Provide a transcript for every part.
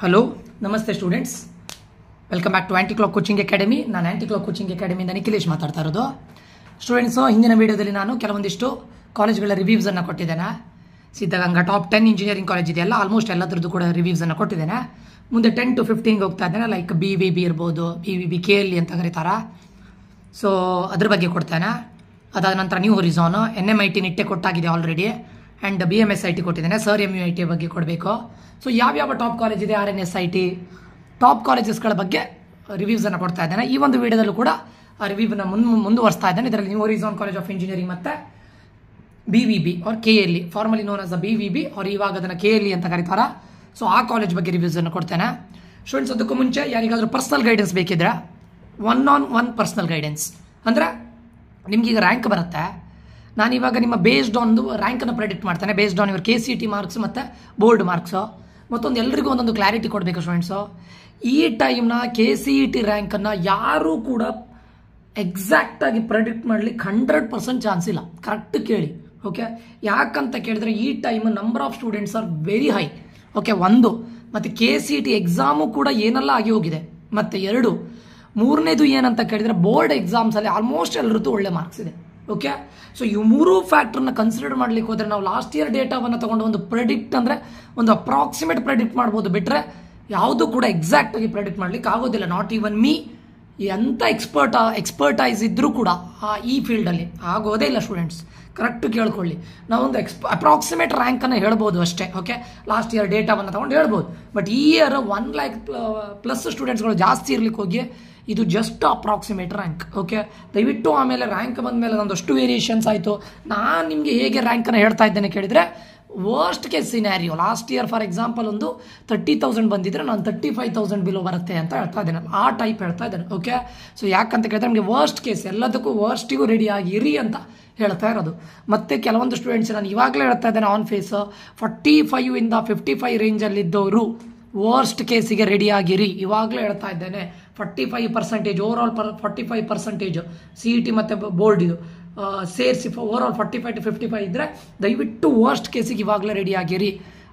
hello ನಮಸ್ತೆ students welcome back to Anti clock coaching Academy ನಾನು Anti clock coaching ಅಕಾಡೆಮಿಯಿಂದ ನಿಖಿಲೇಶ್ ಮಾತಾಡ್ತಾ ಇರೋದು ಸ್ಟೂಡೆಂಟ್ಸು ಹಿಂದಿನ ವೀಡಿಯೋದಲ್ಲಿ ನಾನು ಕೆಲವೊಂದಿಷ್ಟು ಕಾಲೇಜ್ಗಳ ರಿವ್ಯೂಸನ್ನು ಕೊಟ್ಟಿದ್ದೇನೆ Siddaganga top ten engineering college ಇದೆಯಲ್ಲ ಆಲ್ಮೋಸ್ಟ್ ಎಲ್ಲದರದ್ದು ಕೂಡ ರಿವ್ಯೂಸನ್ನು ಕೊಟ್ಟಿದ್ದೇನೆ ಮುಂದೆ ಟೆನ್ ಟು ಫಿಫ್ಟೀನ್ಗೆ ಹೋಗ್ತಾ ಇದ್ದೇನೆ ಲೈಕ್ ಬಿ ವಿ ಬಿ ಇರ್ಬೋದು B V B K L ಅಂತ ಕರೀತಾರ ಸೊ ಅದ್ರ ಬಗ್ಗೆ ಕೊಡ್ತೇನೆ ಅದಾದ ನಂತರ New Horizon N M I T Nitte ಕೊಟ್ಟಾಗಿದೆ already and B M S I T ಕೊಟ್ಟಿದ್ದೇನೆ sir M U I T ಬಗ್ಗೆ ಕೊಡಬೇಕು ಸೊ ಯಾವ್ಯಾವ ಟಾಪ್ ಕಾಲೇಜ್ ಇದೆ R N S I T top ಕಾಲೇಜಸ್ಗಳ ಬಗ್ಗೆ ರಿವ್ಯೂಸನ್ನು uh, ಕೊಡ್ತಾ ಇದ್ದೇನೆ ಈ ಒಂದು ವಿಡಿಯೋದಲ್ಲೂ ಕೂಡ ಆ ರಿವ್ಯೂನ ಮುನ್ ಮುಂದುವರಿಸ್ತಾ ಇದ್ದೇನೆ ಇದರಲ್ಲಿ New Horizon College of Engineering ಮತ್ತೆ ಬಿ ವಿ ಬಿ ಅವ್ರ K L E formally known as a B V B ಅವ್ರು ಇವಾಗ ಅದನ್ನು ಕೆ ಎಲ್ ಇ e ಅಂತ ಕರೀತಾರೆ ಸೊ ಆ ಕಾಲೇಜ್ ಬಗ್ಗೆ ರಿವ್ಯೂಸನ್ನು ಕೊಡ್ತೇನೆ ಸ್ಟೂಡೆಂಟ್ಸ್ ಅದಕ್ಕೂ ಮುಂಚೆ ಯಾರಿಗಾದರೂ ಪರ್ಸ್ನಲ್ ಗೈಡೆನ್ಸ್ ಬೇಕಿದ್ರೆ one on one personal guidance ಅಂದರೆ ನಿಮಗೀಗ ರ್ಯಾಂಕ್ ಬರುತ್ತೆ ನಾನಿವಾಗ ನಿಮ್ಮ ಬೇಸ್ಡ್ ಆನ್ ರ್ಯಾಂಕನ್ನು ಪ್ರೆಡಿಕ್ಟ್ ಮಾಡ್ತಾನೆ ಬೇಸ್ಡ್ ಆನ್ ಇವರ್ ಕೆ ಸಿ ಟಿ ಮಾರ್ಕ್ಸ್ ಮತ್ತು ಬೋರ್ಡ್ ಮಾರ್ಕ್ಸು ಮತ್ತೊಂದು ಎಲ್ರಿಗೂ ಒಂದೊಂದು ಕ್ಲಾರಿಟಿ ಕೊಡಬೇಕು ಸ್ಟೂಡೆಂಟ್ಸು ಈ ಟೈಮ್ನ ಕೆ ಸಿ ಇ ಟಿ ರ್ಯಾಂಕನ್ನು ಯಾರೂ ಕೂಡ ಎಕ್ಸಾಕ್ಟಾಗಿ ಪ್ರೆಡಿಕ್ಟ್ ಮಾಡಲಿಕ್ಕೆ ಹಂಡ್ರೆಡ್ ಪರ್ಸೆಂಟ್ ಚಾನ್ಸ್ ಇಲ್ಲ ಕರೆಕ್ಟ್ ಕೇಳಿ ಓಕೆ ಯಾಕಂತ ಕೇಳಿದ್ರೆ ಈ time number of students are very high okay ಒಂದು ಮತ್ತು K C E T exam ಕೂಡ ಏನೆಲ್ಲ ಆಗಿ ಹೋಗಿದೆ ಮತ್ತು ಎರಡು ಮೂರನೇದು ಏನಂತ ಕೇಳಿದರೆ ಬೋರ್ಡ್ ಎಕ್ಸಾಮ್ಸಲ್ಲಿ ಆಲ್ಮೋಸ್ಟ್ ಎಲ್ಲರದ್ದು ಒಳ್ಳೆ ಮಾರ್ಕ್ಸ್ ಇದೆ ಓಕೆ ಸೊ ಈ ಮೂರು ಫ್ಯಾಕ್ಟ್ರನ್ನ ಕನ್ಸಿಡರ್ ಮಾಡಲಿಕ್ಕೆ ಹೋದರೆ ನಾವು ಲಾಸ್ಟ್ ಇಯರ್ ಡೇಟಾವನ್ನು ತೊಗೊಂಡು ಒಂದು ಪ್ರೆಡಿಕ್ಟ್ ಅಂದರೆ ಒಂದು ಅಪ್ರಾಕ್ಸಿಮೇಟ್ ಪ್ರೆಡಿಕ್ಟ್ ಮಾಡ್ಬೋದು ಬಿಟ್ಟರೆ ಯಾವುದು ಕೂಡ ಎಕ್ಸಾಕ್ಟಾಗಿ ಪ್ರೆಡಿಕ್ಟ್ ಮಾಡಲಿಕ್ಕೆ ಆಗೋದಿಲ್ಲ ನಾಟ್ ಈವನ್ ಮೀ ಎಂಥ ಎಕ್ಸ್ಪರ್ಟ್ ಎಕ್ಸ್ಪರ್ಟೈಸ್ ಇದ್ದರೂ ಕೂಡ ಆ ಈ ಫೀಲ್ಡಲ್ಲಿ ಆಗೋದೇ ಇಲ್ಲ ಸ್ಟೂಡೆಂಟ್ಸ್ ಕರೆಕ್ಟ್ ಕೇಳ್ಕೊಳ್ಳಿ ನಾವೊಂದು ಎಕ್ಸ್ಪ ಅಪ್ರಾಕ್ಸಿಮೇಟ್ ರ್ಯಾಂಕನ್ನು ಹೇಳ್ಬೋದು ಅಷ್ಟೇ ಓಕೆ ಲಾಸ್ಟ್ ಇಯರ್ ಡೇಟಾವನ್ನು ತಗೊಂಡು ಹೇಳ್ಬೋದು ಬಟ್ ಈ ಇಯರ್ ಒನ್ ಲ್ಯಾಕ್ ಪ್ಲಸ್ ಸ್ಟೂಡೆಂಟ್ಸ್ಗಳು ಜಾಸ್ತಿ ಇರಲಿಕ್ಕೆ ಹೋಗಿ ಇದು ಜಸ್ಟ್ ಅಪ್ರಾಕ್ಸಿಮೇಟ್ ರ್ಯಾಂಕ್ ಓಕೆ ದಯವಿಟ್ಟು ಆಮೇಲೆ ರ್ಯಾಂಕ್ ಬಂದ ಮೇಲೆ ನಂದಷ್ಟು ವೇರಿಯೇಷನ್ಸ್ ಆಯಿತು ನಾನು ನಿಮಗೆ ಹೇಗೆ ರ್ಯಾಂಕನ್ನು ಹೇಳ್ತಾ ಇದ್ದೇನೆ ಕೇಳಿದರೆ worst case scenario last year for example ಒಂದು ತರ್ಟಿ ತೌಸಂಡ್ ಬಂದಿದ್ರೆ ನಾನು ತರ್ಟಿ ಫೈವ್ ತೌಸಂಡ್ ಬಿಲೋ ಬರುತ್ತೆ ಅಂತ ಹೇಳ್ತಾ ಇದ್ದೇನೆ ಆ ಟೈಪ್ ಹೇಳ್ತಾ ಇದ್ದೇನೆ ಓಕೆ ಸೊ ಯಾಕಂತ ಕೇಳಿದ್ರೆ ನಮಗೆ ವರ್ಸ್ಟ್ ಕೇಸ್ ಎಲ್ಲದಕ್ಕೂ ವರ್ಸ್ಟಿಗೂ ರೆಡಿ ಆಗಿರಿ ಅಂತ ಹೇಳ್ತಾ ಇರೋದು ಮತ್ತು ಕೆಲವೊಂದು ಸ್ಟೂಡೆಂಟ್ಸ್ ನಾನು ಇವಾಗಲೇ ಹೇಳ್ತಾ ಇದ್ದೇನೆ ಆನ್ ಫೇಸ್ ಫಾರ್ಟಿ ಫೈವ್ ಇಂದ ಫಿಫ್ಟಿ ಫೈವ್ ರೇಂಜಲ್ಲಿದ್ದವರು ವರ್ಸ್ಟ್ ಕೇಸಿಗೆ ರೆಡಿ ಆಗಿರಿ ಇವಾಗಲೇ ಹೇಳ್ತಾ ಇದ್ದೇನೆ forty five percentage overall per forty five percentage C E T ಮತ್ತು ಬೋರ್ಡ್ ಸೇರಿಸಿ overall forty five to fifty five ಇದ್ದರೆ ದಯವಿಟ್ಟು ವರ್ಸ್ಟ್ ಕೇಸಿಗೆ ಇವಾಗಲೇ ರೆಡಿ ಆಗಿರಿ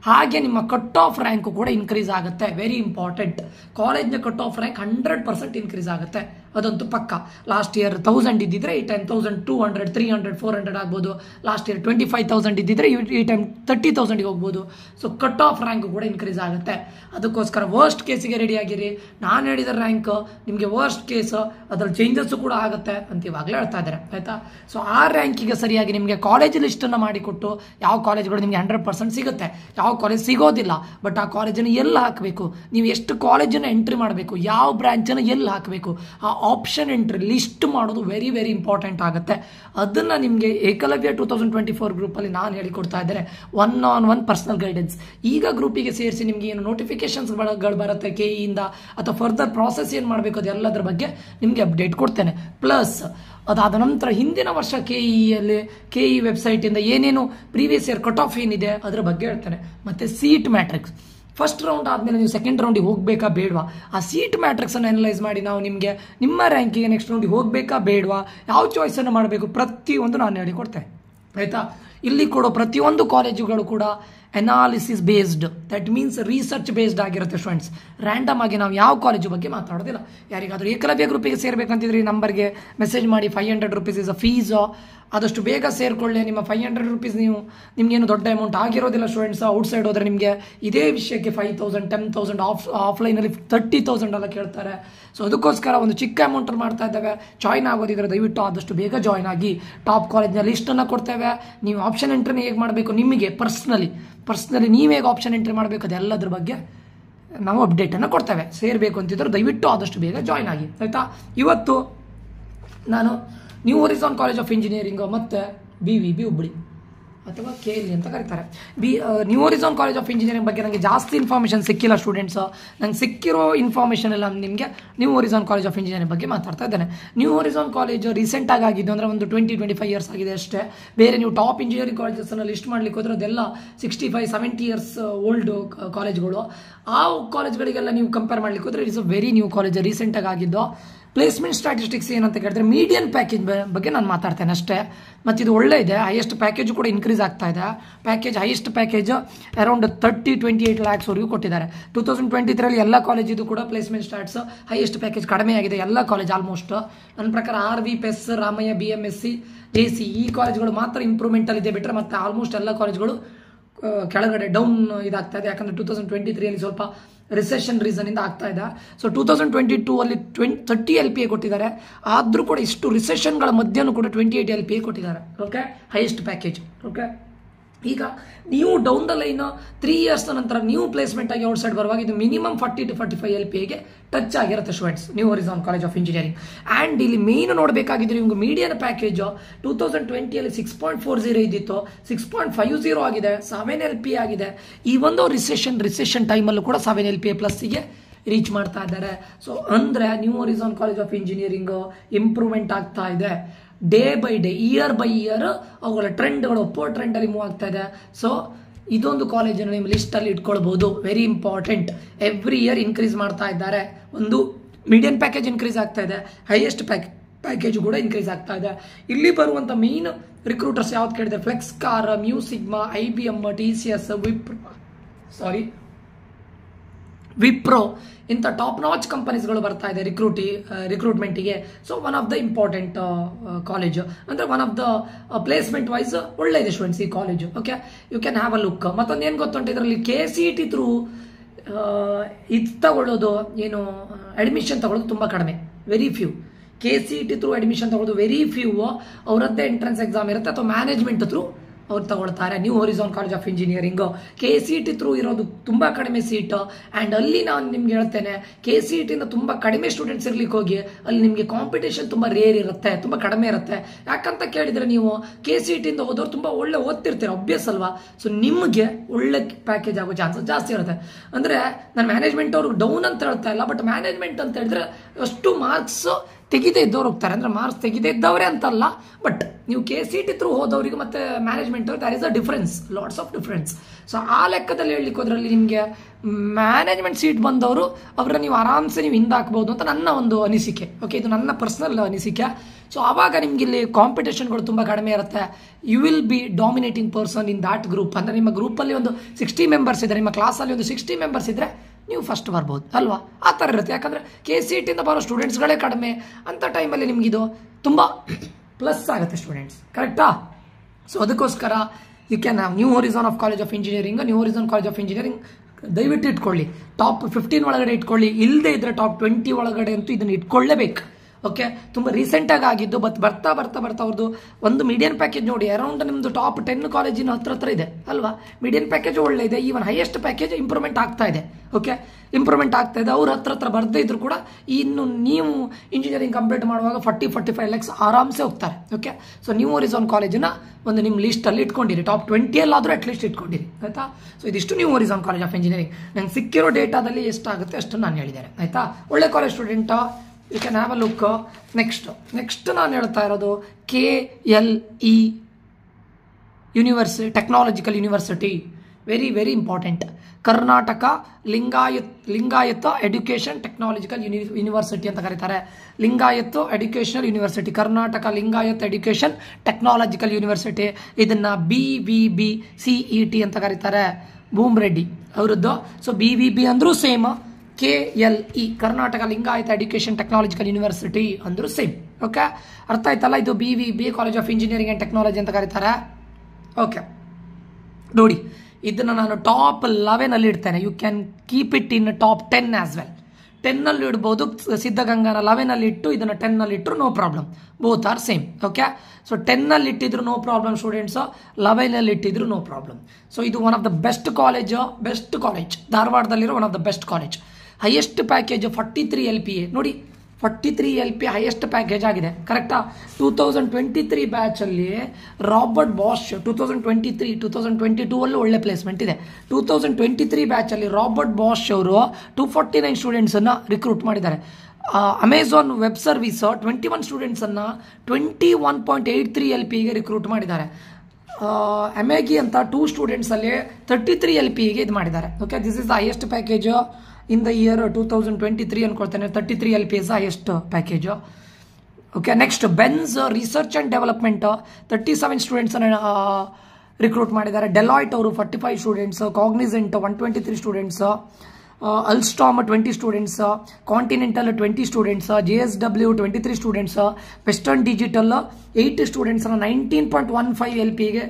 ಹಾಗೆ ನಿಮ್ಮ ಕಟ್ ಆಫ್ ರ್ಯಾಂಕು ಕೂಡ ಇನ್ಕ್ರೀಸ್ ಆಗುತ್ತೆ ವೆರಿ ಇಂಪಾರ್ಟೆಂಟ್ ಕಾಲೇಜ್ನ cut off rank hundred percent increase ಆಗುತ್ತೆ ಅದಂತೂ ಪಕ್ಕ ಲಾಸ್ಟ್ ಇಯರ್ ತೌಸಂಡ್ ಇದ್ದಿದ್ರೆ ಈ time thousand two hundred three hundred four hundred ಆಗ್ಬೋದು last year twenty five thousand ಇದ್ದಿದ್ರೆ ಈ ಟೈಮ್ ತರ್ಟಿ ತೌಸಂಡಿಗೆ ಹೋಗ್ಬೋದು ಸೊ ಕಟ್ ಆಫ್ ರ್ಯಾಂಕ್ ಕೂಡ ಇನ್ಕ್ರೀಸ್ ಆಗುತ್ತೆ ಅದಕ್ಕೋಸ್ಕರ ವರ್ಸ್ಟ್ ಕೇಸಿಗೆ ರೆಡಿ ಆಗಿರಿ ನಾನು ಹೇಳಿದ ರ್ಯಾಂಕ್ ನಿಮಗೆ ವರ್ಸ್ಟ್ ಕೇಸ್ ಅದರ ಚೇಂಜಸ್ಸು ಕೂಡ ಆಗುತ್ತೆ ಅಂತ ಇವಾಗಲೇ ಹೇಳ್ತಾ ಇದ್ದಾರೆ ಆಯಿತಾ ಸೊ ಆ ರ್ಯಾಂಕಿಗೆ ಸರಿಯಾಗಿ ನಿಮಗೆ ಕಾಲೇಜ್ ಲಿಸ್ಟನ್ನು ಮಾಡಿಕೊಟ್ಟು ಯಾವ ಕಾಲೇಜ್ಗಳು ನಿಮಗೆ ಹಂಡ್ರೆಡ್ ಪರ್ಸೆಂಟ್ ಸಿಗುತ್ತೆ ಯಾವ ಕಾಲೇಜ್ ಸಿಗೋದಿಲ್ಲ ಬಟ್ ಆ ಕಾಲೇಜನ್ನು ಎಲ್ಲಿ ಹಾಕಬೇಕು ನೀವು ಎಷ್ಟು ಕಾಲೇಜನ್ನು ಎಂಟ್ರಿ ಮಾಡಬೇಕು ಯಾವ ಬ್ರ್ಯಾಂಚನ್ನು ಎಲ್ಲಿ ಹಾಕಬೇಕು ಆ ಆಪ್ಷನ್ ಎಂಟ್ರಿ ಲಿಸ್ಟ್ ಮಾಡೋದು ವೆರಿ ವೆರಿ ಇಂಪಾರ್ಟೆಂಟ್ ಆಗುತ್ತೆ ಅದನ್ನು ನಿಮಗೆ Eklavya two thousand twenty four ಗ್ರೂಪಲ್ಲಿ ನಾನು ಹೇಳಿಕೊಡ್ತಾ ಇದ್ದೇನೆ one on one personal guidance ಈಗ ಗ್ರೂಪಿಗೆ ಸೇರಿಸಿ ನಿಮಗೆ ಏನು ನೋಟಿಫಿಕೇಶನ್ಸ್ ಬರುತ್ತೆ ಕೆ e ಇಂದ ಅಥವಾ ಫರ್ದರ್ ಪ್ರಾಸೆಸ್ ಏನು ಮಾಡಬೇಕು ಅದೆಲ್ಲದರ ಬಗ್ಗೆ ನಿಮಗೆ ಅಪ್ಡೇಟ್ ಕೊಡ್ತೇನೆ ಪ್ಲಸ್ ಅದಾದ ನಂತರ ಹಿಂದಿನ ವರ್ಷ ಕೆ ಇಯಲ್ಲಿ ಕೆ ಇ ವೆಬ್ಸೈಟಿಂದ ಏನೇನು ಪ್ರೀವಿಯಸ್ ಇಯರ್ ಕಟ್ ಆಫ್ ಏನಿದೆ ಅದರ ಬಗ್ಗೆ ಹೇಳ್ತೇನೆ ಮತ್ತು ಸೀಟ್ ಮ್ಯಾಟ್ರಿಕ್ಸ್ ಫಸ್ಟ್ ರೌಂಡ್ ಆದಮೇಲೆ ನೀವು ಸೆಕೆಂಡ್ ರೌಂಡಿಗೆ ಹೋಗಬೇಕಾ ಬೇಡವಾ ಆ ಸೀಟ್ ಮ್ಯಾಟ್ರಿಕ್ಸನ್ನು ಅನಲೈಸ್ ಮಾಡಿ ನಾವು ನಿಮಗೆ ನಿಮ್ಮ ರ್ಯಾಂಕಿಗೆ ನೆಕ್ಸ್ಟ್ ರೌಂಡಿಗೆ ಹೋಗಬೇಕಾ ಬೇಡವಾ ಯಾವ ಚಾಯ್ಸನ್ನು ಮಾಡಬೇಕು ಪ್ರತಿಯೊಂದು ನಾನು ಹೇಳಿಕೊಡ್ತೇನೆ ಆಯಿತಾ ಇಲ್ಲಿ ಕೂಡ ಪ್ರತಿಯೊಂದು ಕಾಲೇಜುಗಳು ಕೂಡ analysis based that means research based ಆಗಿರುತ್ತೆ ಸ್ಟೂಡೆಂಟ್ಸ್ ರ್ಯಾಂಡಮ್ ಆಗಿ ನಾವು ಯಾವ ಕಾಲೇಜು ಬಗ್ಗೆ ಮಾತಾಡೋದಿಲ್ಲ ಯಾರಿಗಾದರೂ ಏಕಲವ್ಯ ಗ್ರೂಪಿಗೆ ಸೇರಬೇಕಂತಿದ್ರೆ ಈ ನಂಬರ್ಗೆ ಮೆಸೇಜ್ ಮಾಡಿ five hundred rupees is a fees ಆದಷ್ಟು ಬೇಗ ಸೇರಿಕೊಳ್ಳಿ ನಿಮ್ಮ ಫೈವ್ ಹಂಡ್ರೆಡ್ ರುಪೀಸ್ ನೀವು ನಿಮಗೇನು ದೊಡ್ಡ ಅಮೌಂಟ್ ಆಗಿರೋದಿಲ್ಲ ಸ್ಟೂಡೆಂಟ್ಸ್ ಔಟ್ಸೈಡ್ ಹೋದರೆ ನಿಮಗೆ ಇದೇ ವಿಷಯಕ್ಕೆ five thousand ten thousand off ಆಫ್ಲೈನಲ್ಲಿ ತರ್ಟಿ ತೌಸಂಡ್ ಎಲ್ಲ ಕೇಳ್ತಾರೆ ಸೊ ಅದಕ್ಕೋಸ್ಕರ ಒಂದು ಚಿಕ್ಕ ಅಮೌಂಟ್ ಮಾಡ್ತಾ ಇದ್ದಾವೆ ಜಾಯ್ನ್ ಆಗೋದಿದ್ರೆ ದಯವಿಟ್ಟು ಆದಷ್ಟು ಬೇಗ ಜಾಯ್ನ್ ಆಗಿ ಟಾಪ್ ಕಾಲೇಜ್ನ ಲಿಸ್ಟನ್ನು ಕೊಡ್ತೇವೆ ನೀವು ಆಪ್ಷನ್ ಎಂಟ್ರಿನ ಹೇಗೆ ಮಾಡಬೇಕು ನಿಮಗೆ ಪರ್ಸ್ನಲಿ ಪರ್ಸ್ನಲಿ ನೀವು ಹೇಗೆ ಆಪ್ಷನ್ ಎಂಟ್ರಿ ಮಾಡಬೇಕು ಅದೆಲ್ಲದ್ರ ಬಗ್ಗೆ ನಾವು ಅಪ್ಡೇಟನ್ನು ಕೊಡ್ತೇವೆ ಸೇರಬೇಕು ಅಂತಿದ್ರು ದಯವಿಟ್ಟು ಆದಷ್ಟು ಬೇಗ ಜಾಯ್ನ್ ಆಗಿ ಆಯಿತಾ ಇವತ್ತು ನಾನು New Horizon College of Engineering ಮತ್ತು ಬಿ ವಿ ಬಿ ಹುಬ್ಬಳ್ಳಿ ಅಥವಾ ಕೆ ಎಲ್ ಅಂತ ಕರೀತಾರೆ B New Horizon College of Engineering ಬಗ್ಗೆ ನನಗೆ ಜಾಸ್ತಿ ಇನ್ಫಾರ್ಮೇಷನ್ ಸಿಕ್ಕಿಲ್ಲ ಸ್ಟೂಡೆಂಟ್ಸ್ ನಂಗೆ ಸಿಕ್ಕಿರೋ ಇನ್ಫಾರ್ಮೇಷನ್ ಎಲ್ಲ ನಿಮಗೆ New Horizon College of Engineering ಬಗ್ಗೆ ಮಾತಾಡ್ತಾ ಇದ್ದೇನೆ ನ್ಯೂ ಒರಿಜಾನ್ ಕಾಲೇಜು ರೀಸೆಂಟಾಗಿ ಆಗಿದ್ದು ಅಂದರೆ ಒಂದು ಟ್ವೆಂಟಿ ಟ್ವೆಂಟಿ ಫೈವ್ ಇಯರ್ಸ್ ಆಗಿದೆ ಅಷ್ಟೇ ಬೇರೆ ನೀವು ಟಾಪ್ ಇಂಜಿನಿಯರಿಂಗ್ ಕಾಲೇಜಸ್ನ ಲಿಸ್ಟ್ ಮಾಡಲಿಕ್ಕೆ ಹೋದ್ರೆ ಅದೆಲ್ಲ sixty five seventy years old ಕಾಲೇಜ್ಗಳು ಆ ಕಾಲೇಜ್ಗಳಿಗೆಲ್ಲ ನೀವು ಕಂಪೇರ್ ಮಾಡಲಿಕ್ಕೆ ಹೋದರೆ it's a very new college ರೀಸೆಂಟಾಗಿ ಆಗಿದ್ದು ಪ್ಲೇಸ್ಮೆಂಟ್ ಸ್ಟ್ಯಾಟಿಸ್ಟಿಕ್ಸ್ ಏನಂತ ಕೇಳಿದ್ರೆ ಮೀಡಿಯನ್ ಪ್ಯಾಕೇಜ್ ಬಗ್ಗೆ ನಾನು ಮಾತಾಡ್ತೇನೆ ಅಷ್ಟೇ ಮತ್ತು ಇದು ಒಳ್ಳೆ ಇದೆ ಹೈಯೆಸ್ಟ್ ಪ್ಯಾಕೇಜು ಕೂಡ ಇನ್ಕ್ರೀಸ್ ಆಗ್ತಾ ಇದೆ package highest package around thirty twenty eight ಲ್ಯಾಕ್ಸ್ವರೆಗೂ ಕೊಟ್ಟಿದ್ದಾರೆ ಟೂ ತೌಸಂಡ್ ಟ್ವೆಂಟಿ ತ್ರೀಲಿ ಎಲ್ಲ ಕಾಲೇಜಿದು ಕೂಡ ಪ್ಲೇಸ್ಮೆಂಟ್ ಸ್ಟಾರ್ಟ್ಸ್ ಹೈಯೆಸ್ಟ್ ಪ್ಯಾಕೇಜ್ ಕಡಿಮೆ ಆಗಿದೆ ಎಲ್ಲ ಕಾಲೇಜ್ ಆಲ್ಮೋಸ್ಟ್ ನನ್ನ ಪ್ರಕಾರ R V PES Ramaiah B M S C J C ಈ ಕಾಲೇಜ್ಗಳು ಮಾತ್ರ ಇಂಪ್ರೂವ್ಮೆಂಟಲ್ಲಿದೆ ಬಿಟ್ಟರೆ ಮತ್ತು ಆಲ್ಮೋಸ್ಟ್ ಎಲ್ಲ ಕಾಲೇಜ್ಗಳು ಕೆಳಗಡೆ ಡೌನ್ ಇದಾಗ್ತಾ ಇದೆ ಯಾಕಂದ್ರೆ ಟೂ ತೌಸಂಡ್ ಟ್ವೆಂಟಿ ತ್ರೀಯಲ್ಲಿ ಸ್ವಲ್ಪ ರಿಸೆಷನ್ ರೀಸನ್ ಇಂದ ಆಗ್ತಾ ಇದೆ so two thousand twenty two ಅಲ್ಲಿ twenty thirty L P A ಕೊಟ್ಟಿದ್ದಾರೆ ಆದರೂ ಕೂಡ ಇಷ್ಟು ರಿಸೆಷನ್ಗಳ ಮಧ್ಯನೂ ಕೂಡ twenty eight L P A ಕೊಟ್ಟಿದ್ದಾರೆ ಓಕೆ ಹೈಯೆಸ್ಟ್ ಪ್ಯಾಕೇಜ್ ಓಕೆ ಈಗ ನೀವು down the line three years ನಂತರ ನ್ಯೂ ಪ್ಲೇಸ್ಮೆಂಟ್ ಆಗಿ ಔಟ್ಸೈಡ್ ಬರುವಾಗ ಇದು minimum forty to forty five L P ಎಗೆ ಟಚ್ ಆಗಿರುತ್ತೆ students New Horizon College of engineering and ಇಲ್ಲಿ ಮೇನ್ ನೋಡಬೇಕಾಗಿದ್ರೆ ನಿಮ್ಗೆ ಮೀಡಿಯನ್ ಪ್ಯಾಕೇಜ್ ಟೂ ತೌಸಂಡ್ ಟ್ವೆಂಟಿಯಲ್ಲಿ ಸಿಕ್ಸ್ ಪಾಯಿಂಟ್ ಫೋರ್ ಜೀರೋ ಇದ್ದಿತ್ತು ಸಿಕ್ಸ್ ಪಾಯಿಂಟ್ ಫೈವ್ ಜೀರೋ ಆಗಿದೆ ಸೆವೆನ್ ಎಲ್ ಪಿ ಆಗಿದೆ ಈ ಒಂದು ರಿಸೆಷನ್ ರಿಸೆಷನ್ ಟೈಮಲ್ಲೂ ಕೂಡ ಸೆವೆನ್ ಎಲ್ ಪಿ ಎ ಪ್ಲಸ್ಸಿಗೆ ರೀಚ್ ಮಾಡ್ತಾ ಇದ್ದಾರೆ ಸೊ ಅಂದರೆ New Horizon College of Engineering improvement ಆಗ್ತಾ ಇದೆ day by day year by year ಅವುಗಳ ಟ್ರೆಂಡ್ಗಳು ಒಪ್ಪೋ ಟ್ರೆಂಡಲ್ಲಿ ಮೂವ್ ಆಗ್ತಾ ಇದೆ ಸೊ ಇದೊಂದು ಕಾಲೇಜನ್ನು ನಿಮ್ಮ ಲಿಸ್ಟಲ್ಲಿ ಇಟ್ಕೊಳ್ಬೋದು very important every year increase ಮಾಡ್ತಾ ಇದ್ದಾರೆ ಒಂದು ಮೀಡಿಯಮ್ ಪ್ಯಾಕೇಜ್ ಇನ್ಕ್ರೀಸ್ ಆಗ್ತಾ ಇದೆ ಹೈಯೆಸ್ಟ್ ಪ್ಯಾಕ್ ಪ್ಯಾಕೇಜ್ ಕೂಡ ಇನ್ಕ್ರೀಸ್ ಆಗ್ತಾ ಇದೆ ಇಲ್ಲಿ ಬರುವಂಥ ಮೇನ್ ರಿಕ್ರೂಟರ್ಸ್ ಯಾವ್ದು ಕೇಳಿದೆ Flipkart Mu Sigma I B M T C S Wipro sorry Wipro ಇಂಥ ಟಾಪ್ ನಾಚ್ ಕಂಪನೀಸ್ಗಳು ಬರ್ತಾ ಇದೆ ರಿಕ್ರೂಟಿ ರಿಕ್ರೂಟ್ಮೆಂಟಿಗೆ so one of the important college ಅಂದರೆ one of the placement wise ಒಳ್ಳೆ ಇದೆ ಸ್ಟೂಡೆಂಟ್ಸ್ ಈ college okay you can have a look ಮತ್ತೊಂದು ಏನು ಗೊತ್ತುಂಟು ಇದರಲ್ಲಿ K C E T through ಇದು ತಗೊಳ್ಳೋದು ಏನು ಅಡ್ಮಿಷನ್ ತಗೊಳ್ಳೋದು ತುಂಬ ಕಡಿಮೆ very few K C E T through admission ತಗೊಳ್ಳೋದು ವೆರಿ ಫ್ಯೂ ಅವರದ್ದೇ ಎಂಟ್ರೆನ್ಸ್ ಎಕ್ಸಾಮ್ ಇರುತ್ತೆ ಅಥವಾ ಮ್ಯಾನೇಜ್ಮೆಂಟ್ ಥ್ರೂ ಅವ್ರು ತಗೊಳ್ತಾರೆ New Horizon College of Engineering K C E T through ಇರೋದು ತುಂಬ ಕಡಿಮೆ ಸೀಟು ಆ್ಯಂಡ್ ಅಲ್ಲಿ ನಾನು ನಿಮ್ಗೆ ಹೇಳ್ತೇನೆ ಕೆ ಸಿ ಇ ಟಿಯಿಂದ ತುಂಬ ಕಡಿಮೆ ಸ್ಟೂಡೆಂಟ್ಸ್ ಇರ್ಲಿಕ್ಕೆ ಹೋಗಿ ಅಲ್ಲಿ ನಿಮಗೆ ಕಾಂಪಿಟೇಷನ್ ತುಂಬ ರೇರ್ ಇರುತ್ತೆ ತುಂಬ ಕಡಿಮೆ ಇರುತ್ತೆ ಯಾಕಂತ ಕೇಳಿದರೆ ನೀವು ಕೆ ಸಿ ಇ ಟಿಯಿಂದ ಹೋದವ್ರು ತುಂಬ ಒಳ್ಳೆ ಓದ್ತಿರ್ತೀರ ಅಭ್ಯಾಸ ಅಲ್ವಾ ಸೊ ನಿಮಗೆ ಒಳ್ಳೆ ಪ್ಯಾಕೇಜ್ ಆಗೋ ಚಾನ್ಸಸ್ ಜಾಸ್ತಿ ಇರುತ್ತೆ ಅಂದರೆ ನಾನು ಮ್ಯಾನೇಜ್ಮೆಂಟ್ ಅವ್ರಿಗೆ ಡೌನ್ ಅಂತ ಹೇಳ್ತಾ ಇಲ್ಲ ಬಟ್ ಮ್ಯಾನೇಜ್ಮೆಂಟ್ ಅಂತ ಹೇಳಿದ್ರೆ ಅಷ್ಟು ಮಾರ್ಕ್ಸು ತೆಗಿದೇ ಇದ್ದವ್ರು ಹೋಗ್ತಾರೆ ಅಂದರೆ ಮಾರ್ಕ್ಸ್ ತೆಗಿದೇ ಇದ್ದವರೇ ಅಂತಲ್ಲ ಬಟ್ ನೀವು ಕೆ ಸಿ ಟಿ ತ್ರೂ ಹೋದವರಿಗೆ ಮತ್ತು management there is a difference lots of difference so ಆ ಲೆಕ್ಕದಲ್ಲಿ ಹೇಳಲಿಕ್ಕೆ ಹೋದ್ರಲ್ಲಿ ನಿಮಗೆ ಮ್ಯಾನೇಜ್ಮೆಂಟ್ ಸೀಟ್ ಬಂದವರು ಅವರನ್ನು ನೀವು ಆರಾಮ್ಸೆ ನೀವು ಹಿಂದಾಕ್ಬೋದು ಅಂತ ನನ್ನ ಒಂದು ಅನಿಸಿಕೆ ಓಕೆ ಇದು ನನ್ನ ಪರ್ಸ್ನಲ್ ಅನಿಸಿಕೆ ಸೊ ಆವಾಗ ನಿಮ್ಗೆ ಇಲ್ಲಿ ಕಾಂಪಿಟೇಷನ್ಗಳು ತುಂಬ ಕಡಿಮೆ ಇರುತ್ತೆ you will be dominating person in that group ಅಂದರೆ ನಿಮ್ಮ ಗ್ರೂಪಲ್ಲಿ ಒಂದು ಸಿಕ್ಸ್ಟಿ ಮೆಂಬರ್ಸ್ ಇದೆ ನಿಮ್ಮ ಕ್ಲಾಸಲ್ಲಿ ಒಂದು ಸಿಕ್ಸ್ಟಿ ಮೆಂಬರ್ಸ್ ಇದ್ದರೆ ನೀವು ಫಸ್ಟ್ ಬರ್ಬೋದು ಅಲ್ವಾ ಆ ಥರ ಇರುತ್ತೆ ಯಾಕಂದರೆ ಕೆ ಸಿ ಇ ಟಿಯಿಂದ ಬರೋ ಸ್ಟೂಡೆಂಟ್ಸ್ಗಳೇ ಕಡಿಮೆ ಅಂಥ ಟೈಮಲ್ಲಿ ನಿಮಗಿದು ತುಂಬ ಪ್ಲಸ್ ಆಗುತ್ತೆ ಸ್ಟೂಡೆಂಟ್ಸ್ ಕರೆಕ್ಟಾ ಸೊ ಅದಕ್ಕೋಸ್ಕರ you can have New Horizon of College of Engineering New Horizon College of Engineering ದಯವಿಟ್ಟು ಇಟ್ಕೊಳ್ಳಿ ಟಾಪ್ ಫಿಫ್ಟೀನ್ ಒಳಗಡೆ ಇಟ್ಕೊಳ್ಳಿ ಇಲ್ಲದೇ ಇದ್ದರೆ ಟಾಪ್ ಟ್ವೆಂಟಿ ಒಳಗಡೆ ಅಂತೂ ಇದನ್ನು ಇಟ್ಕೊಳ್ಳೇಬೇಕು ಓಕೆ ತುಂಬ ರೀಸೆಂಟಾಗಿ ಆಗಿದ್ದು ಬಟ್ ಬರ್ತಾ ಬರ್ತಾ ಬರ್ತಾ ಅವ್ರದ್ದು ಒಂದು ಮೀಡಿಯನ್ ಪ್ಯಾಕೇಜ್ ನೋಡಿ ಅರೌಂಡ್ ನಿಮ್ದು ಟಾಪ್ ಟೆನ್ ಕಾಲೇಜಿನ ಹತ್ರ ಹತ್ರ ಇದೆ ಅಲ್ವಾ ಮೀಡಿಯನ್ ಪ್ಯಾಕೇಜ್ ಒಳ್ಳೆ ಇದೆ ಈವನ್ ಹೈಯೆಸ್ಟ್ ಪ್ಯಾಕೇಜ್ ಇಂಪ್ರೂವ್ಮೆಂಟ್ ಆಗ್ತಾ ಇದೆ ಓಕೆ ಇಂಪ್ರೂವ್ಮೆಂಟ್ ಆಗ್ತಾ ಇದೆ ಅವ್ರ ಹತ್ರ ಹತ್ರ ಬರ್ದೇ ಇದ್ರು ಕೂಡ ಇನ್ನು ನೀವು ಇಂಜಿನಿಯರಿಂಗ್ ಕಂಪ್ಲೀಟ್ ಮಾಡುವಾಗ ಫಾರ್ಟಿ ಫಾರ್ಟಿ ಫೈವ್ ಲ್ಯಾಕ್ಸ್ ಆರಾಮ್ಸೆ ಹೋಗ್ತಾರೆ ಓಕೆ ಸೊ ನ್ಯೂ ಒರಿಸೋನ್ ಕಾಲೇಜಿನ ಒಂದು ನಿಮ್ಮ ಅಲ್ಲಿ ಇಟ್ಕೊಂಡಿರಿ ಟಾಪ್ ಟ್ವೆಂಟಿಯಲ್ಲಾದರೂ ಅಟ್ಲೀಸ್ಟ್ ಇಟ್ಕೊಂಡಿರಿ ಆಯ್ತಾ ಸೊ ಇದಿಷ್ಟು New Horizon College of Engineering ನಂಗೆ ಸಿಕ್ಕಿರೋ ಡೇಟಾದಲ್ಲಿ ಎಷ್ಟಾಗುತ್ತೆ ಅಷ್ಟು ನಾನು ಹೇಳಿದ್ದಾರೆ ಆಯ್ತಾ ಒಳ್ಳೆ college student you can have a look next next ನಾನು ಹೇಳ್ತಾ ಇರೋದು K L E university technological university very very important Karnataka Lingayat Lingayat education technological uni university ಅಂತ ಕರೀತಾರೆ Lingayat educational university Karnataka Lingayat education technological university ಇದನ್ನು B V B C E T ಅಂತ ಕರೀತಾರೆ ಭೂಮ್ ರೆಡ್ಡಿ ಅವರದ್ದು so B V B ಅಂದರೂ same K L E Karnataka Lingayat education technological university ಅಂದ್ರೆ same okay ಅರ್ಥ ಆಯ್ತಲ್ಲ ಇದು B V B college of engineering and technology ಅಂತ ಕರೀತಾರೆ ಓಕೆ ನೋಡಿ ಇದನ್ನು ನಾನು ಟಾಪ್ ಲೆವೆನಲ್ಲಿ ಇಡ್ತೇನೆ you can keep it in top ten as well ಟೆನ್ನಲ್ಲಿ ಇಡ್ಬೋದು ಸಿದ್ಧಗಂಗಾನ ಲೆವೆನಲ್ಲಿ ಇಟ್ಟು ಇದನ್ನು ಟೆನ್ನಲ್ಲಿ ಇಟ್ಟರು no problem both are same okay so ಟೆನ್ನಲ್ಲಿ ಇಟ್ಟಿದ್ರು ನೋ ಪ್ರಾಬ್ಲಮ್ ಸ್ಟೂಡೆಂಟ್ಸು ಲೆವೆನಲ್ಲಿ ಇಟ್ಟಿದ್ರು ನೋ ಪ್ರಾಬ್ಲಮ್ ಸೊ ಇದು one of the best college best college ಧಾರವಾಡದಲ್ಲಿರೋ one of the best college highest package forty three L P A ನೋಡಿ forty three L P highest package ಆಗಿದೆ ಕರೆಕ್ಟಾ two thousand twenty three ಬ್ಯಾಚಲ್ಲಿ Robert Bosch two thousand twenty three two thousand twenty two ಅಲ್ಲೂ ಒಳ್ಳೆ placement ಇದೆ two thousand twenty three ಬ್ಯಾಚಲ್ಲಿ Robert Bosch ಅವರು two forty nine ಸ್ಟೂಡೆಂಟ್ಸನ್ನು ರಿಕ್ರೂಟ್ ಮಾಡಿದ್ದಾರೆ Amazon Web Service twenty one ಸ್ಟೂಡೆಂಟ್ಸನ್ನು twenty one point eight three L ಪಿಗೆ recruit ಮಾಡಿದ್ದಾರೆ ಎಮ್ ಗಿ ಅಂತ ಟೂ ಸ್ಟೂಡೆಂಟ್ಸಲ್ಲಿ ತರ್ಟಿ ತ್ರೀ ಎಲ್ ಪಿಗೆ ಇದು ಮಾಡಿದ್ದಾರೆ okay this is the highest package in the year two thousand twenty three ಅನ್ಕೊಳ್ತೇನೆ thirty three L P S highest package okay next Benz research and development thirty seven ಸ್ಟೂಡೆಂಟ್ಸನ್ನು recruit ಮಾಡಿದ್ದಾರೆ Deloitte ಅವರು forty five students Cognizant one twenty three students Alstom twenty students Continental twenty students J S W twenty three students Western Digital eight ಸ್ಟೂಡೆಂಟ್ಸನ್ನು nineteen point one five L ಪಿಗೆ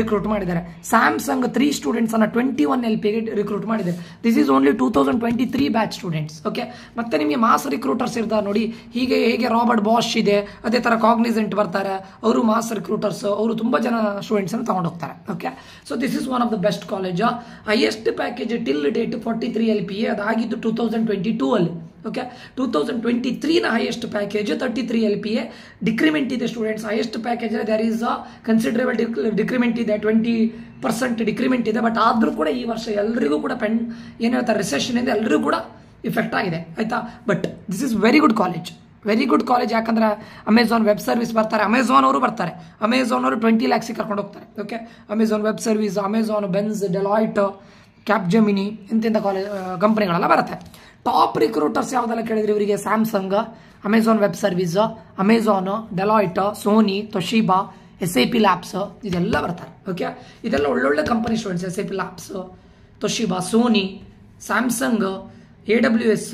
recruit ಮಾಡಿದ್ದಾರೆ Samsung three students ಅನ್ನ twenty one L ಪಿಗೆ recruit ಮಾಡಿದೆ this is only two thousand twenty three batch students okay ಮತ್ತೆ ನಿಮಗೆ mass recruiters ಇರ್ತಾರೆ ನೋಡಿ ಹೀಗೆ ಹೇಗೆ ರಾಬರ್ಟ್ ಬಾಶ್ ಇದೆ ಅದೇ ಥರ ಕಾಗ್ನಿಸೆಂಟ್ ಬರ್ತಾರೆ ಅವರು ಮಾಸ್ ರಿಕ್ರೂಟರ್ಸ್ ಅವರು ತುಂಬ ಜನ ಸ್ಟೂಡೆಂಟ್ಸನ್ನು ಹೋಗ್ತಾರೆ okay so this is one of the best college highest package till date forty three L P A ಅದಾಗಿದ್ದು ಟೂ ತೌಸಂಡ್ ಟ್ವೆಂಟಿ ಟೂ ಅಲ್ಲಿ ಓಕೆ ಟೂ ತೌಸಂಡ್ ಟ್ವೆಂಟಿ ತ್ರೀನ highest package thirty three L P A decrement ಇದೆ students highest package there is a considerable decrement ಇದೆ twenty percent decrement ಇದೆ but ಆದರೂ ಕೂಡ ಈ ವರ್ಷ ಎಲ್ಲರಿಗೂ ಕೂಡ ಪೆನ್ ಏನು ಹೇಳ್ತಾರೆ ರಿಸೆಷನ್ ಇಂದ ಎಲ್ಲರಿಗೂ ಕೂಡ ಇಫೆಕ್ಟ್ ಆಗಿದೆ ಆಯಿತಾ but this is very good college very good college ಯಾಕಂದ್ರೆ ಅಮೆಝಾನ್ ವೆಬ್ ಸರ್ವಿಸ್ ಬರ್ತಾರೆ ಅಮೆಝಾನ್ ಅವರು ಬರ್ತಾರೆ ಅಮೆಝಾನ್ ಅವರು ಟ್ವೆಂಟಿ ಲ್ಯಾಕ್ಸಿಗೆ ಕರ್ಕೊಂಡು ಹೋಗ್ತಾರೆ okay Amazon Web Service Amazon Benz Deloitte Capgemini ಇಂತಿಂಥ ಕಾಲೇಜ್ ಕಂಪ್ನಿಗಳೆಲ್ಲ ಬರುತ್ತೆ ಟಾಪ್ ರಿಕ್ರೂಟರ್ಸ್ ಯಾವ್ದೆಲ್ಲ ಕೇಳಿದ್ರೆ ಇವರಿಗೆ Samsung Amazon Web Service Amazon Deloitte Sony Toshiba S I P labs ಇದೆಲ್ಲ ಬರ್ತಾರೆ ಓಕೆ ಇದೆಲ್ಲ ಒಳ್ಳೊಳ್ಳೆ company students S I P labs Toshiba Sony Samsung A W S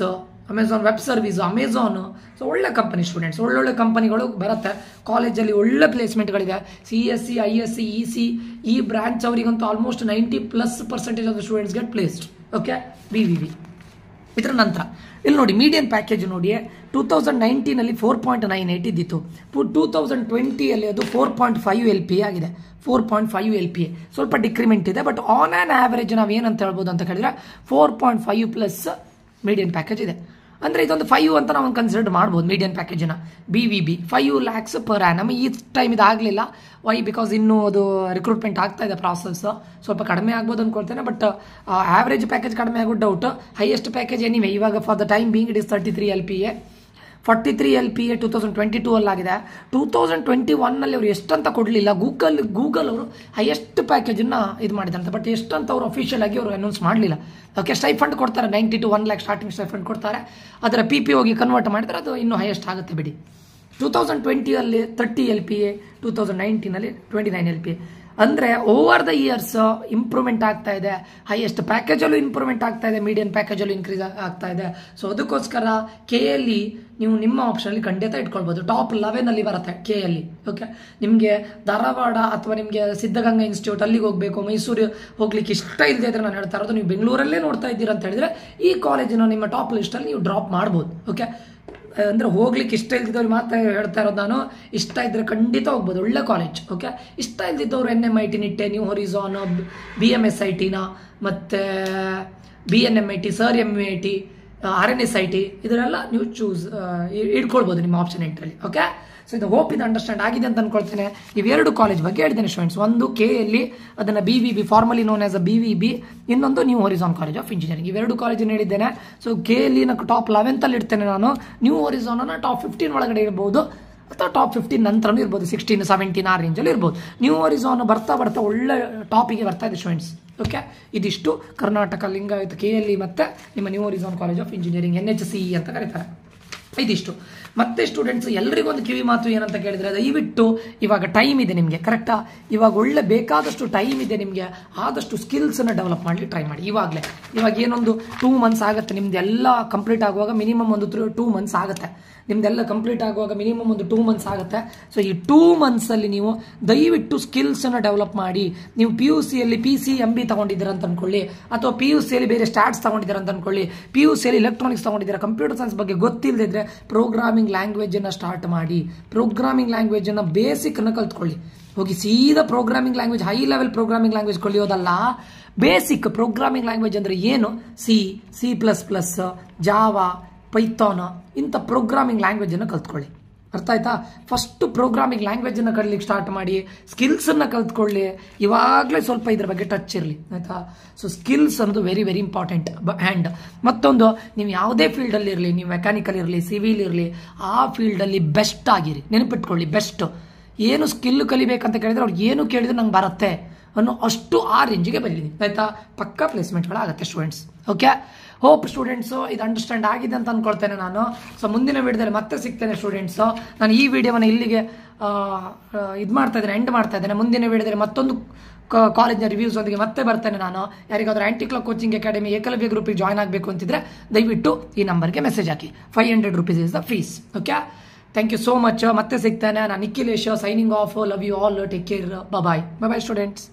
Amazon Web Service Amazon so ಒಳ್ಳೆ company students ಒಳ್ಳೊಳ್ಳೆ ಕಂಪನಿಗಳು ಬರುತ್ತೆ ಕಾಲೇಜಲ್ಲಿ ಒಳ್ಳೆ ಪ್ಲೇಸ್ಮೆಂಟ್ಗಳಿದೆ C S C I S C E C ಈ ಬ್ರಾಂಚ್ ಅವರಿಗಂತೂ almost ninety plus percentage of the students get placed okay B V V ಇದರ ನಂತರ ಇಲ್ಲಿ ನೋಡಿ ಮೀಡಿಯನ್ ಪ್ಯಾಕೇಜ್ ನೋಡಿ ಟೂ ತೌಸಂಡ್ ನೈನ್ಟೀನಲ್ಲಿ ಫೋರ್ ಪಾಯಿಂಟ್ ನೈನ್ ಏಯ್ಟ್ ಇದ್ದಿತ್ತು ಟೂ ತೌಸಂಡ್ ಟ್ವೆಂಟಿಯಲ್ಲಿ ಅದು four point five L P ಆಗಿದೆ four point five L P A ಸ್ವಲ್ಪ ಡಿಕ್ರಿಮೆಂಟ್ ಇದೆ ಬಟ್ ಆನ್ ಆ್ಯನ್ ಆ್ಯಾವರೇಜ್ ನಾವು ಏನಂತ ಹೇಳ್ಬೋದು ಅಂತ ಕೇಳಿದ್ರೆ four point five plus median package ಇದೆ ಅಂದರೆ ಇದೊಂದು ಫೈವ್ ಅಂತ ನಾವು ಕನ್ಸಿಡರ್ ಮಾಡ್ಬೋದು ಮೀಡಿಯನ್ ಪ್ಯಾಕೇಜನ್ನು B V B five lakhs per annum ನಮಗೆ ಈ ಟೈಮ್ ಇದಾಗಲಿಲ್ಲ ವೈ ಬಿಕಾಸ್ ಇನ್ನೂ ಅದು ರಿಕ್ರೂಟ್ಮೆಂಟ್ ಆಗ್ತಾ ಇದೆ ಪ್ರಾಸೆಸ್ ಸ್ವಲ್ಪ ಕಡಿಮೆ ಆಗ್ಬೋದು ಅಂದ್ಕೊಳ್ತೇನೆ ಬಟ್ ಆವ್ರೇಜ್ ಪ್ಯಾಕೇಜ್ ಕಡಿಮೆ ಆಗೋ ಡೌಟ್ ಹೈಯೆಸ್ಟ್ ಪ್ಯಾಕೇಜ್ ಏನಿವೆ ಇವಾಗ for the time being it is thirty three L P A forty three L P A two thousand twenty two ಅಲ್ಲಾಗಿದೆ ಟೂ ತೌಸಂಡ್ ಟ್ವೆಂಟಿ ಒನ್ನಲ್ಲಿ ಅವರು ಎಷ್ಟಂತ ಕೊಡಲಿಲ್ಲ ಗೂಗಲ್ ಗೂಗಲ್ ಅವರು highest ಪ್ಯಾಕೇಜನ್ನು ಇದು ಅಂತ ಬಟ್ ಅಂತ ಅವರು ಅಫಿಷಿಯಲ್ ಆಗಿ ಅವರು ಅನೌನ್ಸ್ ಮಾಡಲಿಲ್ಲ ಓಕೆ ಸ್ಟೈಫಂಡ್ ಕೊಡ್ತಾರೆ ninety to one lakh starting fund ಕೊಡ್ತಾರೆ ಅದರ ಪಿ ಪಿ ಹೋಗಿ ಕನ್ವರ್ಟ್ ಮಾಡಿದ್ರೆ ಅದು ಇನ್ನೂ ಹೈಯೆಸ್ಟ್ ಆಗುತ್ತೆ ಬಿಡಿ ಟೂ ತೌಸಂಡ್ ಟ್ವೆಂಟಿಯಲ್ಲಿ thirty L P A two thousand ನೈನ್ಟೀನಲ್ಲಿ twenty nine L P A ಅಂದರೆ ಓವರ್ ದ ಇಯರ್ಸ್ ಇಂಪ್ರೂವ್ಮೆಂಟ್ ಆಗ್ತಾ ಇದೆ ಹೈಯೆಸ್ಟ್ ಪ್ಯಾಕೇಜಲ್ಲೂ ಇಂಪ್ರೂವ್ಮೆಂಟ್ ಆಗ್ತಾ ಇದೆ ಮೀಡಿಯನ್ ಪ್ಯಾಕೇಜಲ್ಲೂ ಇನ್ಕ್ರೀಸ್ ಆಗ್ತಾ ಇದೆ ಸೊ ಅದಕ್ಕೋಸ್ಕರ ಕೆ ಎಲ್ ಇ ನೀವು ನಿಮ್ಮ ಆಪ್ಷನಲ್ಲಿ ಖಂಡಿತ ಇಟ್ಕೊಳ್ಬೋದು ಟಾಪ್ ಲೆವೆನಲ್ಲಿ ಬರುತ್ತೆ ಕೆ ಅಲ್ಲಿ ಓಕೆ ನಿಮಗೆ ಧಾರವಾಡ ಅಥವಾ ನಿಮಗೆ ಸಿದ್ಧಗಂಗಾ ಇನ್ಸ್ಟಿಟ್ಯೂಟ್ ಅಲ್ಲಿಗೆ ಹೋಗಬೇಕು ಮೈಸೂರು ಹೋಗ್ಲಿಕ್ಕೆ ಇಷ್ಟ ಇಲ್ಲದೆ ಇದ್ರೆ ನಾನು ಹೇಳ್ತಾ ಇರೋದು ನೀವು ಬೆಂಗಳೂರಲ್ಲೇ ನೋಡ್ತಾ ಇದ್ದೀರಾ ಅಂತ ಹೇಳಿದ್ರೆ ಈ ಕಾಲೇಜಿನ ನಿಮ್ಮ ಟಾಪ್ ಲಿಸ್ಟಲ್ಲಿ ನೀವು ಡ್ರಾಪ್ ಮಾಡ್ಬೋದು ಓಕೆ ಅಂದರೆ ಹೋಗ್ಲಿಕ್ಕೆ ಇಷ್ಟ ಇಲ್ದಿದ್ದವ್ರು ಮಾತ್ರ ಹೇಳ್ತಾ ಇರೋದು ನಾನು ಇಷ್ಟ ಇದ್ದರೆ ಖಂಡಿತ ಹೋಗ್ಬೋದು ಒಳ್ಳೆ ಕಾಲೇಜ್ ಓಕೆ ಇಷ್ಟ ಇಲ್ದಿದ್ದವ್ರು N M I T Nitte New Horizon B M S I ಟಿನ ಮತ್ತು B N M I T sir M I T R N S I T ಇದರೆಲ್ಲ ನೀವು ಚೂಸ್ ಇಟ್ಕೊಳ್ಬೋದು ನಿಮ್ಮ ಆಪ್ಷನ್ ಎಂಟ್ರಲ್ಲಿ ಓಕೆ ಸೊ ಇದು ಹೋಪ್ ಇದು ಅಂಡರ್ಸ್ಟ್ಯಾಂಡ್ ಆಗಿದೆ ಅಂತ ಅನ್ಕೊಳ್ತೇನೆ ಇವೆರಡು ಕಾಲೇಜ್ ಬಗ್ಗೆ ಹೇಳ್ತೇನೆ ಸ್ಟೂಡೆಂಟ್ಸ್ ಒಂದು ಕೆ ಎಲ್ಲಿ ಅದನ್ನು B V B formally known as a B V B ಇನ್ನೊಂದು New Horizon College of Engineering ಇವೆರಡು ಕಾಲೇಜನ್ನು ಹೇಳಿದ್ದೇನೆ ಸೊ ಕೆ ಎಲ್ಲಿ ನಾನು ಟಾಪ್ ಲೆವೆಂತಲ್ಲಿ ಇಡ್ತೇನೆ ನಾನು ನ್ಯೂ ಹೊರಿಸಾನನ್ನು ಟಾಪ್ ಫಿಫ್ಟೀನ್ ಒಳಗಡೆ ಇರ್ಬೋದು ಅಥವಾ ಟಾಪ್ ಫಿಫ್ಟೀನ್ ನಂತರನೂ ಇರ್ಬೋದು ಸಿಕ್ಸ್ಟೀನ್ ಸೆವೆಂಟೀನ್ ಆ ರೇಂಜಲ್ಲಿ ಇರ್ಬೋದು ನ್ಯೂ ಆನ್ ಬರ್ತಾ ಬರ್ತಾ ಒಳ್ಳೆ ಟಾಪಿಗೆ ಬರ್ತಾ ಇದೆ ಸ್ಟೂಡೆಂಟ್ಸ್ ಓಕೆ ಇದಿಷ್ಟು Karnataka Lingayat K L E e ಮತ್ತು ನಿಮ್ಮ ನ್ಯೂ ಆನ್ College of Engineering N H C ಅಂತ ಕರೀತಾರೆ ಇದಿಷ್ಟು ಮತ್ತೆ ಸ್ಟೂಡೆಂಟ್ಸ್ ಎಲ್ಲರಿಗೂ ಒಂದು ಕಿವಿ ಮಾತು ಏನಂತ ಕೇಳಿದ್ರೆ ದಯವಿಟ್ಟು ಇವಾಗ ಟೈಮ್ ಇದೆ ನಿಮಗೆ ಕರೆಕ್ಟಾ ಇವಾಗ ಒಳ್ಳೆ ಬೇಕಾದಷ್ಟು ಟೈಮ್ ಇದೆ ನಿಮಗೆ ಆದಷ್ಟು ಸ್ಕಿಲ್ಸನ್ನು ಡೆವಲಪ್ ಮಾಡಲಿ ಟ್ರೈ ಮಾಡಿ ಇವಾಗಲೇ ಇವಾಗ ಏನೊಂದು ಟೂ ಮಂತ್ಸ್ ಆಗುತ್ತೆ ನಿಮ್ದೆಲ್ಲ ಕಂಪ್ಲೀಟ್ ಆಗುವಾಗ ಮಿನಿಮಮ್ ಒಂದು ಟೂ ಮಂತ್ಸ್ ಆಗುತ್ತೆ ನಿಮ್ದೆಲ್ಲ ಕಂಪ್ಲೀಟ್ ಆಗುವಾಗ ಮಿನಿಮಮ್ ಒಂದು ಟೂ ಮಂತ್ಸ್ ಆಗುತ್ತೆ ಸೊ ಈ ಟೂ ಮಂತ್ಸಲ್ಲಿ ನೀವು ದಯವಿಟ್ಟು ಸ್ಕಿಲ್ಸನ್ನು ಡೆವಲಪ್ ಮಾಡಿ ನೀವು ಪಿ ಯು ಸಿಯಲ್ಲಿ ಪಿ ಸಿ ಎಂ ಬಿ ತೊಗೊಂಡಿದ್ದೀರ ಅಂತ ಅನ್ಕೊಳ್ಳಿ ಅಥವಾ ಪಿ ಯು ಸಿಯಲ್ಲಿ ಬೇರೆ ಸ್ಟಾರ್ಟ್ಸ್ ತಗೊಂಡಿದ್ರ ಅಂತ ಅನ್ಕೊಳ್ಳಿ ಪಿ ಯು ಸಿಯಲ್ಲಿ ಎಲೆಕ್ಟ್ರಾನಿಕ್ಸ್ ತೊಗೊಂಡಿದ್ದೀರಾ ಕಂಪ್ಯೂಟರ್ ಸೈನ್ಸ್ ಬಗ್ಗೆ ಗೊತ್ತಿಲ್ಲದಿದ್ರೆ ಪ್ರೋಗ್ರಾಮಿಂಗ್ ಪ್ರೋಗ್ರಾಮಿಂಗ್ ಲ್ಯಾಂಗ್ವೇಜನ್ನು ಸ್ಟಾರ್ಟ್ ಮಾಡಿ ಪ್ರೋಗ್ರಾಮಿಂಗ್ ಬೇಸಿಕ್ ಬೇಸಿಕನ್ನು ಕಲ್ತ್ಕೊಳ್ಳಿ ಹೋಗಿ ಸೀದಾ programming language high level programming language ಕಲಿಯೋದಲ್ಲ ಬೇಸಿಕ್ ಪ್ರೋಗ್ರಾಮಿಂಗ್ ಲ್ಯಾಂಗ್ವೇಜ್ ಅಂದ್ರೆ ಏನು C C plus plus Java Python ಇಂಥ ಪ್ರೋಗ್ರಾಮಿಂಗ್ ಲ್ಯಾಂಗ್ವೇಜ್ ಲ್ಯಾಂಗ್ವೇಜನ್ನು ಕಲ್ತ್ಕೊಳ್ಳಿ ಅರ್ಥ ಆಯ್ತಾ ಫಸ್ಟು ಪ್ರೋಗ್ರಾಮಿಂಗ್ ಲ್ಯಾಂಗ್ವೇಜನ್ನು ಕಲಿಲಿಕ್ಕೆ ಸ್ಟಾರ್ಟ್ ಮಾಡಿ ಸ್ಕಿಲ್ಸನ್ನು ಕಲ್ತ್ಕೊಳ್ಳಿ ಇವಾಗಲೇ ಸ್ವಲ್ಪ ಇದ್ರ ಬಗ್ಗೆ ಟಚ್ ಇರಲಿ ಆಯಿತಾ ಸೊ ಸ್ಕಿಲ್ಸ್ ಅನ್ನೋದು ವೆರಿ ವೆರಿ ಇಂಪಾರ್ಟೆಂಟ್ ಬ ಆ್ಯಂಡ್ ಮತ್ತೊಂದು ನೀವು ಯಾವುದೇ ಫೀಲ್ಡಲ್ಲಿ ಇರಲಿ ನೀವು ಮೆಕ್ಯಾನಿಕಲ್ ಇರಲಿ ಸಿವಿಲ್ ಇರಲಿ ಆ ಫೀಲ್ಡಲ್ಲಿ ಬೆಸ್ಟ್ ಆಗಿರಿ ನೆನಪಿಟ್ಕೊಳ್ಳಿ ಬೆಸ್ಟ್ ಏನು ಸ್ಕಿಲ್ ಕಲಿಬೇಕಂತ ಕೇಳಿದ್ರೆ ಅವ್ರು ಏನು ಕೇಳಿದ್ರು ನಂಗೆ ಬರುತ್ತೆ ಅನ್ನೋ ಅಷ್ಟು ಆ ರೇಂಜಿಗೆ ಬಂದಿದ್ದೀನಿ ಆಯಿತಾ ಪಕ್ಕ ಆಗುತ್ತೆ ಸ್ಟೂಡೆಂಟ್ಸ್ ಓಕೆ ಹೋಪ್ ಸ್ಟೂಡೆಂಟ್ಸು ಇದು ಅಂಡರ್ಸ್ಟ್ಯಾಂಡ್ ಆಗಿದೆ ಅಂತ ಅಂದ್ಕೊಳ್ತೇನೆ ನಾನು ಸೊ ಮುಂದಿನ ವಿಡಿಯೋದಲ್ಲಿ ಮತ್ತೆ ಸಿಗ್ತೇನೆ ಸ್ಟೂಡೆಂಟ್ಸು ನಾನು ಈ ವಿಡಿಯೋವನ್ನು ಇಲ್ಲಿಗೆ ಇದು ಮಾಡ್ತಾ ಇದ್ದೇನೆ ಎಂಡ್ ಮಾಡ್ತಾ ಇದ್ದೇನೆ ಮುಂದಿನ ವಿಡಿಯೋದಲ್ಲಿ ಮತ್ತೊಂದು ಕಾಲೇಜಿನ ರಿವ್ಯೂಸ್ ಒಂದಿಗೆ ಮತ್ತೆ ಬರ್ತೇನೆ ನಾನು ಯಾರಿಗಾದ್ರೂ anti clock coaching academy Eklavya ಗ್ರೂಪಿಗೆ ಜಾಯ್ನ್ ಆಗಬೇಕು ಅಂತಿದ್ರೆ ದಯವಿಟ್ಟು ಈ ನಂಬರ್ಗೆ ಮೆಸೇಜ್ ಹಾಕಿ five hundred rupees is the fees okay thank you so much ಮತ್ತೆ ಸಿಗ್ತೇನೆ ನಾನು Nikhilesh signing off love you all take care bye bye students